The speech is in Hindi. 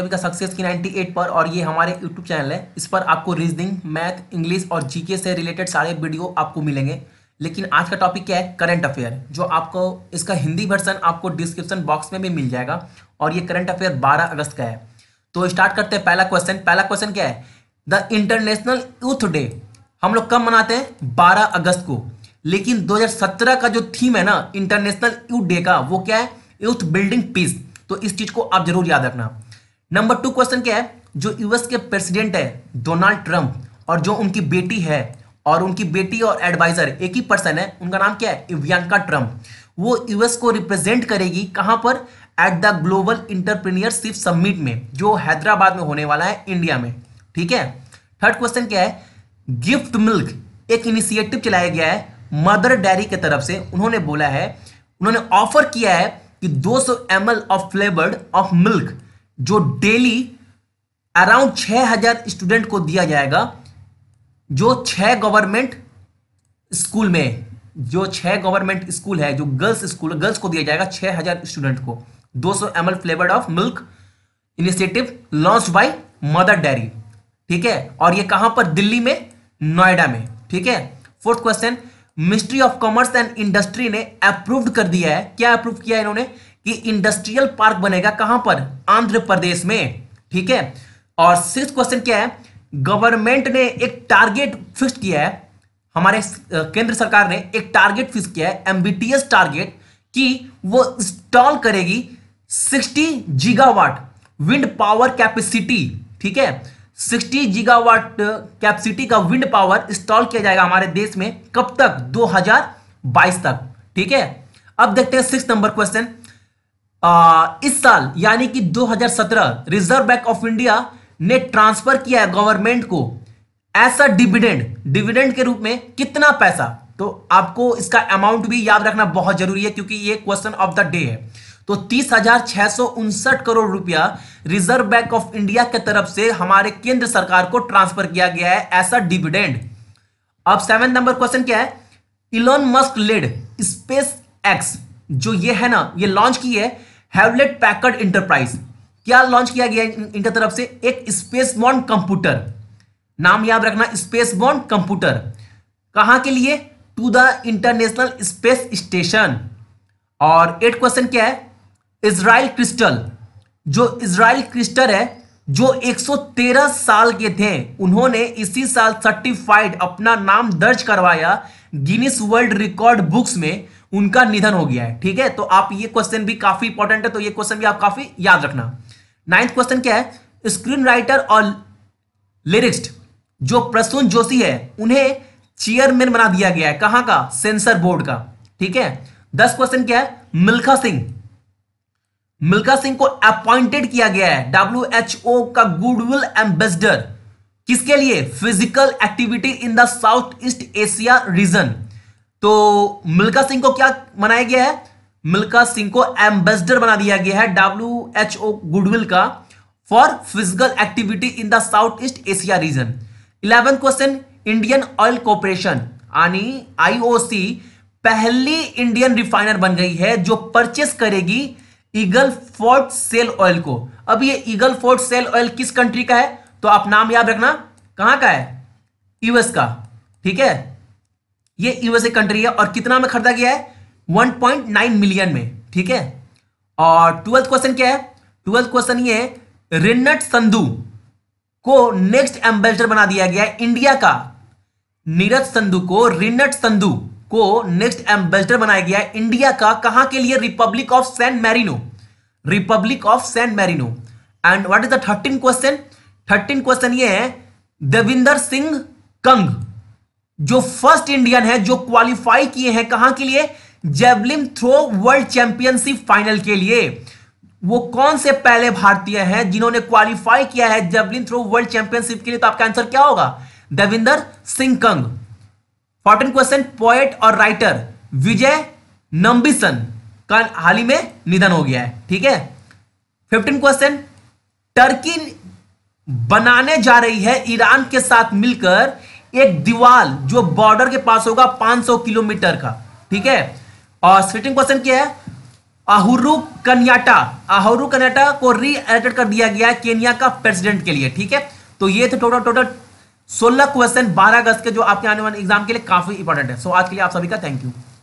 सभी का सक्सेस की 98 पर और ये हमारे यूट्यूब चैनल है इस पर आपको रीजनिंग मैथ इंग्लिश और जीके से रिलेटेड सारे वीडियो आपको मिलेंगे लेकिन आज का टॉपिक क्या है करंट अफेयर जो आपको इसका हिंदी वर्सन आपको डिस्क्रिप्शन बॉक्स में भी मिल जाएगा और ये करंट अफेयर 12 अगस्त का है तो स्टार्ट करते हैं पहला क्वेश्चन पहला क्वेश्चन क्या है द इंटरनेशनल यूथ डे हम लोग कब मनाते हैं बारह अगस्त को लेकिन दो का जो थीम है ना इंटरनेशनल यूथ डे का वो क्या है यूथ बिल्डिंग पीस तो इस चीज को आप जरूर याद रखना नंबर टू क्वेश्चन क्या है जो यूएस के प्रेसिडेंट है डोनाल्ड ट्रंप और जो उनकी बेटी है और उनकी बेटी और एडवाइजर एक ही पर्सन है उनका नाम क्या है इवियंका ट्रंप वो यूएस को रिप्रेजेंट करेगी कहां पर at the global entrepreneurship summit में जो हैदराबाद में होने वाला है इंडिया में ठीक है थर्ड क्वेश्चन क्या है गिफ्ट मिल्क एक इनिशिएटिव चलाया गया है मदर डेयरी के तरफ से उन्होंने बोला है उन्होंने ऑफर किया है कि 200 सौ M L of flavoured of milk जो डेली अराउंड 6000 स्टूडेंट को दिया जाएगा जो छह गवर्नमेंट स्कूल में जो छह गवर्नमेंट स्कूल है जो गर्ल्स स्कूल गर्ल्स को दिया जाएगा 6000 स्टूडेंट को 200 सौ M L flavoured of milk initiative launch by mother dairy ठीक है और ये कहां पर दिल्ली में नोएडा में ठीक है fourth question ministry of commerce and industry ने अप्रूव्ड कर दिया है क्या अप्रूव किया इन्होंने कि इंडस्ट्रियल पार्क बनेगा कहां पर आंध्र प्रदेश में ठीक है और सिक्स क्वेश्चन क्या है गवर्नमेंट ने एक टारगेट फिक्स किया है हमारे केंद्र सरकार ने एक टारगेट फिक्स किया है एमबीटीएस टारगेट कि वो इंस्टॉल करेगी 60 जीगावाट विंड पावर कैपेसिटी ठीक है 60 जीगावाट कैपेसिटी का विंड पावर इंस्टॉल किया जाएगा हमारे देश में कब तक 2022 तक ठीक है अब देखते हैं सिक्स नंबर क्वेश्चन आ, इस साल यानी कि 2017 रिजर्व बैंक ऑफ इंडिया ने ट्रांसफर किया है गवर्नमेंट को ऐसा डिविडेंड डिविडेंड के रूप में कितना पैसा तो आपको इसका अमाउंट भी याद रखना बहुत जरूरी है क्योंकि ये क्वेश्चन ऑफ द डे है तो तीस हजार छह सौ उनसठ करोड़ रुपया रिजर्व बैंक ऑफ इंडिया के तरफ से हमारे केंद्र सरकार को ट्रांसफर किया गया है ऐसा डिविडेंड अब सेवन नंबर क्वेश्चन क्या है Elon Musk led SpaceX जो ये है ना ये लॉन्च की है हैवलेट पैकर्ड इंटरप्राइज क्या लॉन्च किया गया इनके तरफ से एक स्पेस बॉन्ड कंप्यूटर नाम याद रखना स्पेस बॉन्ड कंप्यूटर कहां के लिए to the International Space Station और एट क्वेश्चन क्या है इसराइल क्रिस्टल जो इसराइल क्रिस्टल है जो 113 साल के थे उन्होंने इसी साल सर्टिफाइड अपना नाम दर्ज करवाया गिनीस वर्ल्ड रिकॉर्ड बुक्स में उनका निधन हो गया है ठीक है तो आप ये क्वेश्चन भी काफी इंपॉर्टेंट है तो ये क्वेश्चन भी आप काफी याद रखना नाइन्थ क्वेश्चन क्या है स्क्रीन राइटर और लिरिक्स्ट जो प्रसून जोशी है उन्हें चेयरमैन बना दिया गया है कहां का सेंसर बोर्ड का ठीक है दस क्वेश्चन क्या है मिल्खा सिंह मिल्खा सिंह को अपॉइंटेड किया गया है डब्ल्यू एच ओ का गुडविल एम्बेसडर किसके लिए physical activity in the South East Asia region तो मिल्का सिंह को क्या बनाया गया है मिल्का सिंह को एम्बेसडर बना दिया गया है डब्ल्यू एच ओ गुडविल का for physical activity in the South East Asia region eleven question Indian Oil Corporation यानी आईओसी पहली इंडियन रिफाइनर बन गई है जो परचेस करेगी ईगल फोर्ट सेल ऑयल को अब ये ईगल फोर्ट सेल ऑयल किस कंट्री का है तो आप नाम याद रखना कहां का है यूएस का ठीक है ये यूएसए कंट्री है और कितना में खरीदा गया है 1.9 मिलियन में ठीक है और ट्वेल्थ क्वेश्चन क्या है ट्वेल्थ क्वेश्चन ये रिन्नट संधु को नेक्स्ट एम्बेसडर बना दिया गया है इंडिया का नीरज संधु को रिन्नट संधु को नेक्स्ट एम्बेसडर बनाया गया है इंडिया का कहां के लिए Republic of San Marino Republic of San Marino and what is the thirteen question thirteen question ये है देविंदर सिंह कंग जो फर्स्ट इंडियन है जो क्वालिफाई किए हैं कहां के लिए javelin throw world championship final के लिए वो कौन से पहले भारतीय हैं जिन्होंने क्वालिफाई किया है जेबलिन थ्रो वर्ल्ड चैंपियनशिप के लिए तो आपका आंसर क्या होगा Davinder Singh Kang fourteen question poet और राइटर विजय नंबिसन का हाल ही में निधन हो गया है ठीक है फिफ्टीन क्वेश्चन टर्की बनाने जा रही है ईरान के साथ मिलकर एक दीवाल जो बॉर्डर के पास होगा 500 किलोमीटर का ठीक है और सेटिंग क्वेश्चन क्या है अहुरू कन्याटा अहुरू कन्याटा को एलेक्टेड कर दिया गया है केनिया का प्रेसिडेंट के लिए ठीक है तो ये थे टोटल टोटल सोलह क्वेश्चन बारह अगस्त के जो आपके आने वाले एग्जाम के लिए काफी इंपॉर्टेंट है सो so, आज के लिए आप सभी का थैंक यू